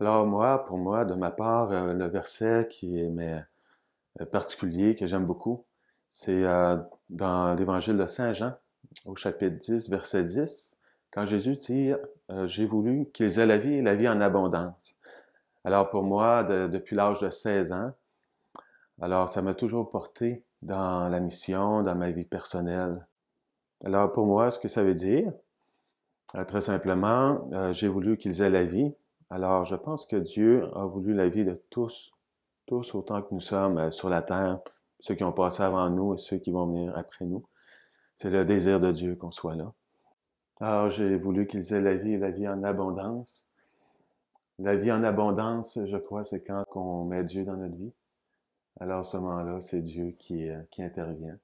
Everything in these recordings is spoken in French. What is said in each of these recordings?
Alors moi, pour moi, de ma part, euh, le verset qui est mais, euh, particulier, que j'aime beaucoup, c'est euh, dans l'évangile de Saint Jean, au chapitre 10, verset 10, quand Jésus dit J'ai voulu qu'ils aient la vie et la vie en abondance ». Alors pour moi, depuis l'âge de 16 ans, alors ça m'a toujours porté dans la mission, dans ma vie personnelle. Alors pour moi, ce que ça veut dire, très simplement, j'ai voulu qu'ils aient la vie alors, je pense que Dieu a voulu la vie de tous, tous autant que nous sommes euh, sur la terre, ceux qui ont passé avant nous et ceux qui vont venir après nous. C'est le désir de Dieu qu'on soit là. Alors, ah, j'ai voulu qu'ils aient la vie et la vie en abondance. La vie en abondance, je crois, c'est quand on met Dieu dans notre vie. Alors, ce moment-là, c'est Dieu qui, euh, qui, intervient,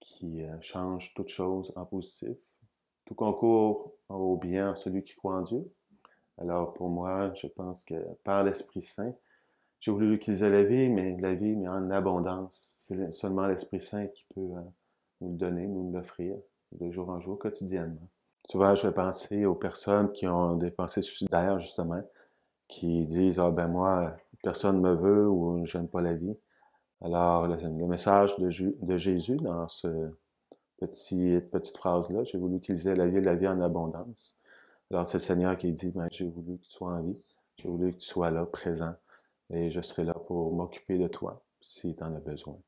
qui euh, change toute chose en positif. Tout concourt au bien, celui qui croit en Dieu, alors pour moi, je pense que par l'Esprit Saint, j'ai voulu utiliser la vie, mais la vie, mais en abondance. C'est seulement l'Esprit Saint qui peut euh, nous le donner, nous l'offrir de jour en jour, quotidiennement. Souvent, je vais penser aux personnes qui ont des pensées suicidaires, justement, qui disent Ah ben moi, personne ne me veut ou Je n'aime pas la vie. Alors, le, message de, Jésus dans ce petit, petite phrase-là, j'ai voulu utiliser la vie la vie en abondance. Alors c'est le Seigneur qui dit, ben, j'ai voulu que tu sois en vie, j'ai voulu que tu sois là, présent, et je serai là pour m'occuper de toi si tu en as besoin.